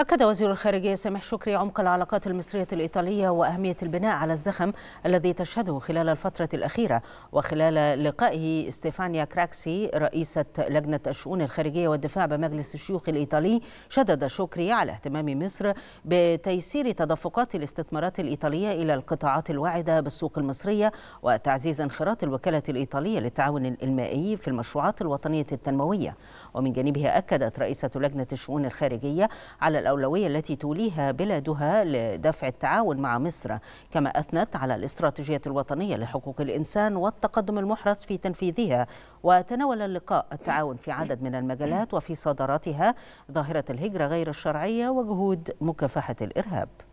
أكد وزير الخارجية سامح شكري عمق العلاقات المصرية الإيطالية وأهمية البناء على الزخم الذي تشهده خلال الفترة الأخيرة وخلال لقائه ستيفانيا كراكسي رئيسة لجنة الشؤون الخارجية والدفاع بمجلس الشيوخ الإيطالي شدد شكري على اهتمام مصر بتيسير تدفقات الاستثمارات الإيطالية إلى القطاعات الواعدة بالسوق المصرية وتعزيز انخراط الوكالة الإيطالية للتعاون الإنمائي في المشروعات الوطنية التنموية ومن جانبها أكدت رئيسة لجنة الشؤون الخارجية على الأولوية التي توليها بلادها لدفع التعاون مع مصر كما أثنت على الاستراتيجية الوطنية لحقوق الإنسان والتقدم المحرز في تنفيذها وتناول اللقاء التعاون في عدد من المجالات وفي صادراتها ظاهرة الهجرة غير الشرعية وجهود مكافحة الإرهاب